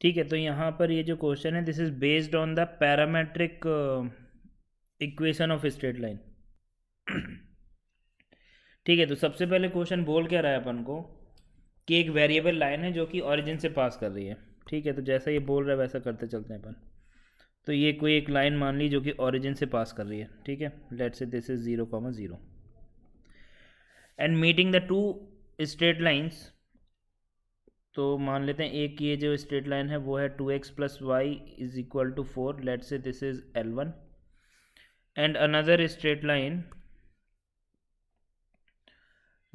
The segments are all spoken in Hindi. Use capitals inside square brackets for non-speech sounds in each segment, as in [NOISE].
ठीक है तो यहाँ पर ये जो क्वेश्चन है this is based on the parametric equation of straight line ठीक है तो सबसे पहले क्वेश्चन बोल क्या रहा है अपन को कि एक वेरिएबल लाइन है जो कि ऑरिजिन से पास कर रही है ठीक है तो जैसा ये बोल रहा है वैसा करते चलते हैं अपन तो ये कोई एक लाइन मान ली जो कि ऑरिजिन से पास कर रही है ठीक है let say this is zero comma zero and meeting the two straight lines तो मान लेते हैं एक ये जो स्ट्रेट लाइन है वो है two x plus y is equal to four let say this is L one and another straight line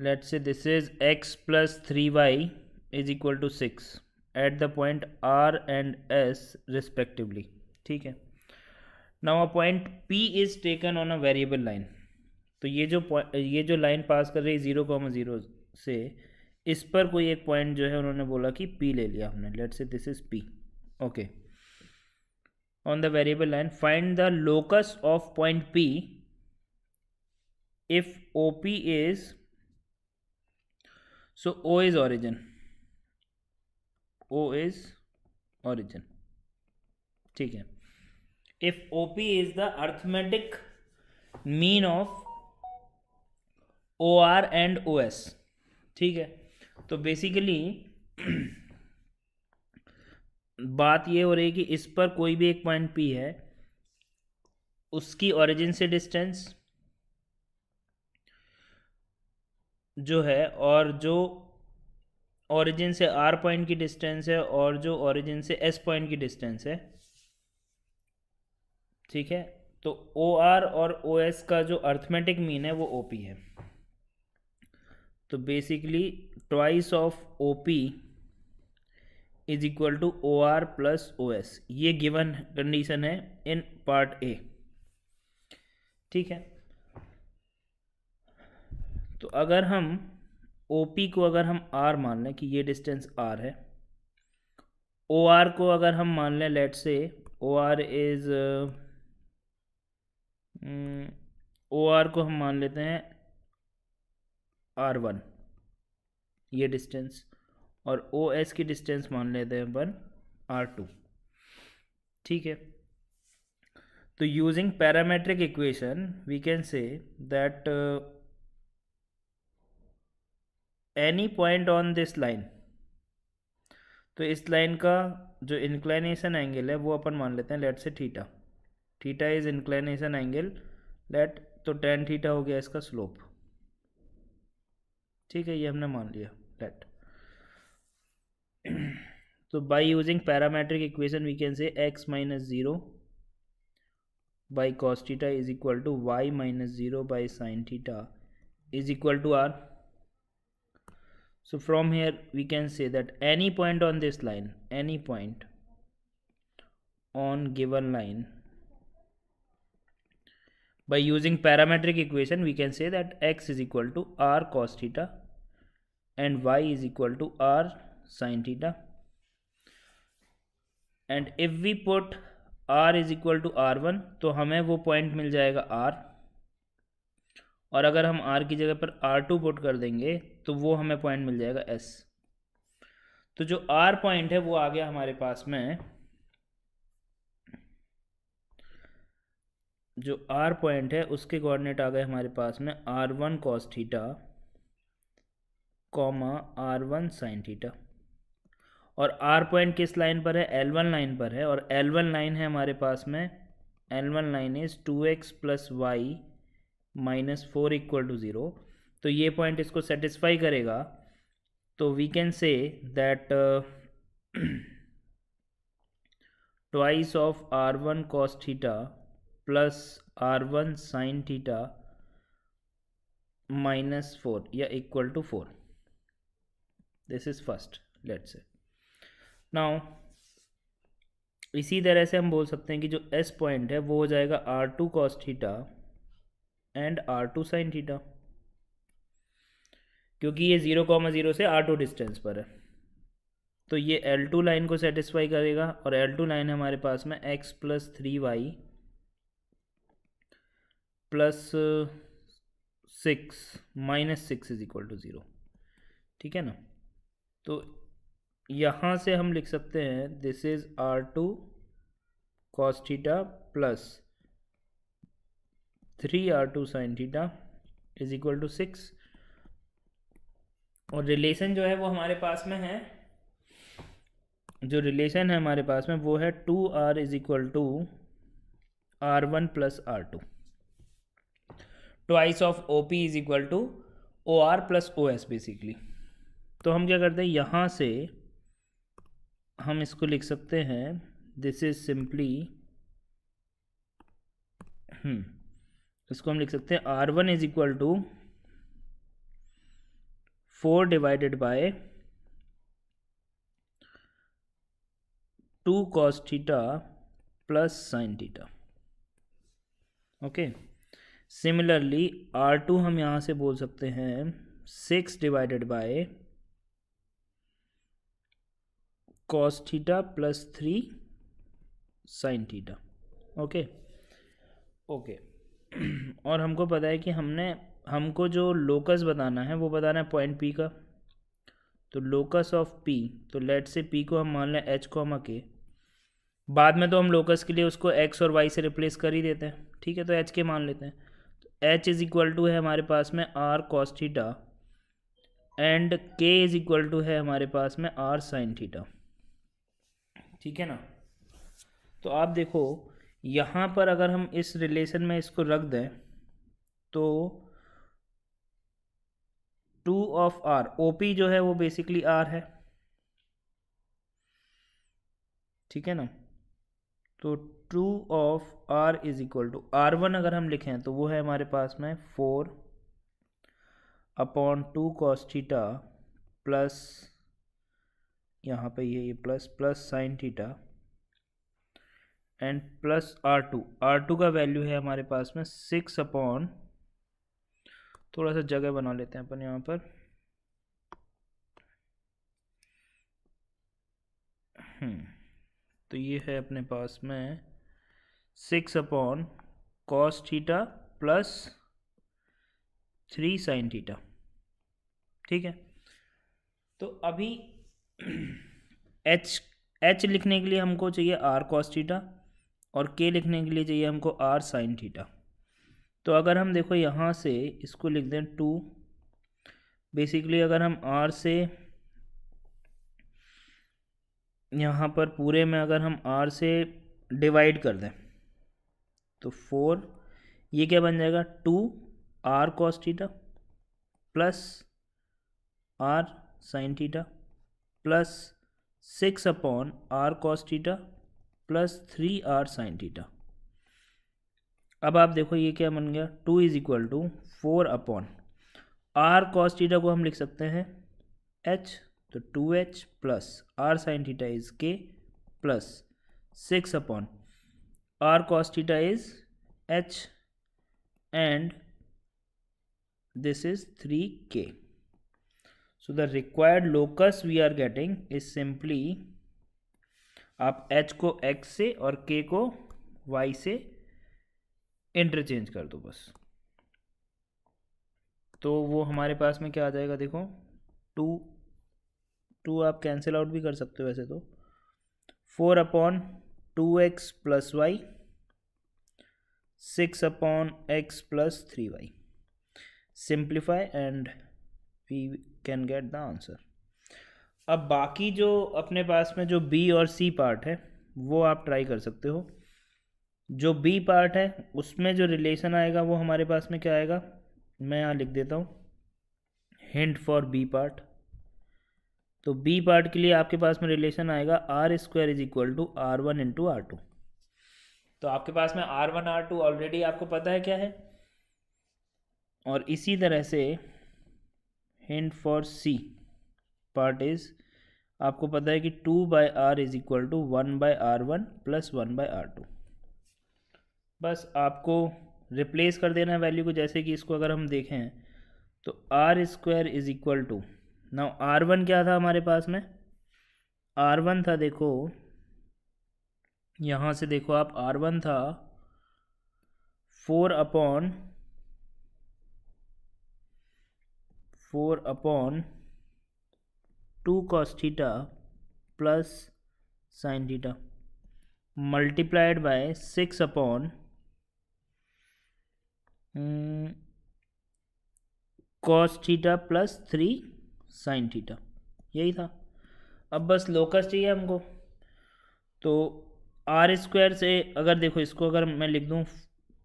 let say this is x plus three y is equal to six at the point R and S respectively ठीक है now a point P is taken on a variable line तो ये जो ये जो लाइन पास कर रही है ज़ीरो कॉमा ज़ीरो से इस पर कोई एक पॉइंट जो है उन्होंने बोला कि पी ले लिया हमने let say this is P okay on the variable line find the locus of point P if O P is so O is origin O is origin ठीक है if O P is the arithmetic mean of O R and O S ठीक है तो बेसिकली बात ये हो रही है कि इस पर कोई भी एक पॉइंट पी है उसकी ओरिजिन से डिस्टेंस जो है और जो ओरिजिन से आर पॉइंट की डिस्टेंस है और जो ओरिजिन से एस पॉइंट की डिस्टेंस है ठीक है तो ओ आर और ओ एस का जो अर्थमेटिक मीन है वो ओ पी है तो basically twice of O P is equal to O R plus O S ये गिवन कंडीशन है इन पार्ट ए ठीक है तो अगर हम ओ पी को अगर हम आर मान लें कि ये डिस्टेंस आर है ओ आर को अगर हम मान लें let say O R is O R को हम मान लेते हैं आर वन ये डिस्टेंस और ओ एस की डिस्टेंस मान लेते हैं अपन आर टू ठीक है तो using parametric equation we can say that any point on this line तो इस लाइन का जो इंक्लाइनेशन एंगल है वो अपन मान लेते हैं let say theta theta is inclination angle let तो टेन थीटा हो गया इसका स्लोप ठीक है ये हमने मान लिया that [CLEARS THROAT] so by using parametric equation we can say x minus 0 by cos theta is equal to y minus 0 by sin theta is equal to r so from here we can say that any point on this line any point on given line by using parametric equation we can say that x is equal to r cos theta and y is equal to r sine theta and if we put r is equal to are one तो हमें वो पॉइंट मिल जाएगा r और अगर हम r की जगह पर आर टू पुट कर देंगे तो वो हमें पॉइंट मिल जाएगा s तो जो r पॉइंट है वो आ गया हमारे पास में जो r पॉइंट है उसके कोऑर्डिनेट आ गए हमारे पास में are one cos theta comma R one sine theta और आर पॉइंट किस लाइन पर है एल वन लाइन पर है और एल वन लाइन है हमारे पास में L one line is two x plus y minus four equal to zero तो ये पॉइंट इसको सेटिस्फाई करेगा तो we can say that twice of R one cos theta plus R one sine theta minus four या equal to four this is first let say now इसी तरह से हम बोल सकते हैं कि जो एस पॉइंट है वो हो जाएगा R two cos theta and R two sine theta क्योंकि ये ज़ीरो कॉमा ज़ीरो से आर टू डिस्टेंस पर है तो ये एल टू लाइन को सेटिस्फाई करेगा और एल टू लाइन हमारे पास में x plus three y plus six minus six is equal to zero ठीक है ना तो यहाँ से हम लिख सकते हैं this is R two cos theta plus three R two sine theta is equal to six और रिलेशन जो है वो हमारे पास में है जो रिलेशन है हमारे पास में वो है two R is equal to are one plus R two twice of O P is equal to O R plus O S basically तो हम क्या करते हैं यहाँ से हम इसको लिख सकते हैं दिस इज सिंपली इसको हम लिख सकते हैं R one is equal to four divided by two cos theta plus sine theta okay similarly R two हम यहाँ से बोल सकते हैं six divided by cos theta plus 3 sin theta okay okay [CLEARS THROAT] और हमको पता है कि हमने हमको जो लोकस बताना है वो बताना है पॉइंट पी का तो लोकस ऑफ पी तो लेट से पी को हम मान लें एच को हम के बाद में तो हम लोकस के लिए उसको एक्स और वाई से रिप्लेस कर ही देते हैं ठीक है तो एच के मान लेते हैं तो एच इज़ इक्वल टू है हमारे पास में R cos theta and K is equal to है हमारे पास में आर साइन थीटा ठीक है ना तो आप देखो यहाँ पर अगर हम इस रिलेशन में इसको रख दें तो two of R O P जो है वो बेसिकली आर है ठीक है ना तो two of R is equal to are one अगर हम लिखें तो वो है हमारे पास में four upon two cos theta plus यहाँ पे ये ये plus plus sine theta and plus R two R two का वैल्यू है हमारे पास में सिक्स अपॉन थोड़ा सा जगह बना लेते हैं अपन यहाँ पर हम्म, तो ये है अपने पास में six upon cos theta plus three sine theta ठीक है तो अभी एच [CLEARS THROAT] एच लिखने के लिए हमको चाहिए आर कॉस थीटा और के लिखने के लिए चाहिए हमको आर साइन थीटा तो अगर हम देखो यहाँ से इसको लिख दें टू बेसिकली अगर हम आर से यहाँ पर पूरे में अगर हम आर से डिवाइड कर दें तो फोर ये क्या बन जाएगा two r cos theta plus r sine theta plus six upon r cos theta plus three r sine theta अब आप देखो ये क्या बन गया two is equal to four upon r cos theta को हम लिख सकते हैं एच तो two h plus r sine theta is k plus six upon r cos theta is h and this is three k so the required locus we are getting is simply आप एच को एक्स से और के को वाई से इंटरचेंज कर दो बस तो वो हमारे पास में क्या आ जाएगा देखो टू टू आप कैंसिल आउट भी कर सकते हो वैसे तो four upon two x plus y six upon x plus three y simplify and we can get the answer अब बाकी जो अपने पास में जो बी और सी पार्ट है वो आप ट्राई कर सकते हो जो बी पार्ट है उसमें जो रिलेशन आएगा वो हमारे पास में क्या आएगा मैं यहाँ लिख देता हूँ हिंट फॉर बी पार्ट तो बी पार्ट के लिए आपके पास में रिलेशन आएगा r square is equal to are one into r two तो आपके पास में are one r two already आपको पता है क्या है और इसी तरह से hint for C part is आपको पता है कि two by r is equal to one by r one plus one by r to बस आपको रिप्लेस कर देना है वैल्यू को जैसे कि इसको अगर हम देखें तो r square is equal to ना आर वन क्या था हमारे पास में आर वन था देखो यहाँ से देखो आप आर वन था four upon four upon two cos theta plus sine theta multiplied by six upon hmm, cos theta plus three sine theta यही था अब बस लोकस चाहिए हमको तो आर स्क्वायर से अगर देखो इसको अगर मैं लिख दूँ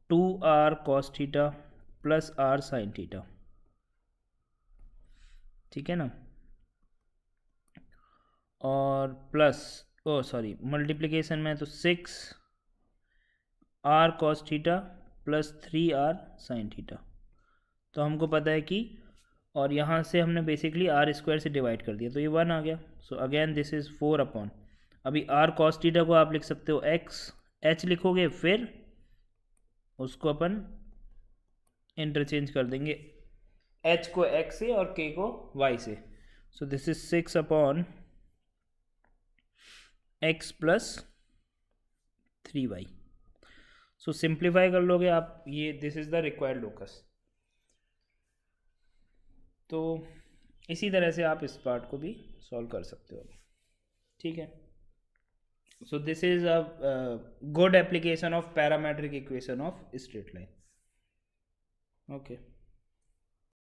two r cos theta plus r sine theta ठीक है ना और प्लस ओ सॉरी मल्टीप्लिकेशन में तो six r cos theta plus three r sine theta तो हमको पता है कि और यहाँ से हमने बेसिकली आर स्क्वायर से डिवाइड कर दिया तो ये वन आ गया so again this is four upon अभी आर कॉस थीटा को आप लिख सकते हो एक्स एच लिखोगे फिर उसको अपन इंटरचेंज कर देंगे एच को एक्स से और के को वाई से so this is six upon x plus three y so simplify कर लोगे आप ये this is the required locus तो इसी तरह से आप इस पार्ट को भी सॉल्व कर सकते हो ठीक है so this is a good application of parametric equation of straight line okay okay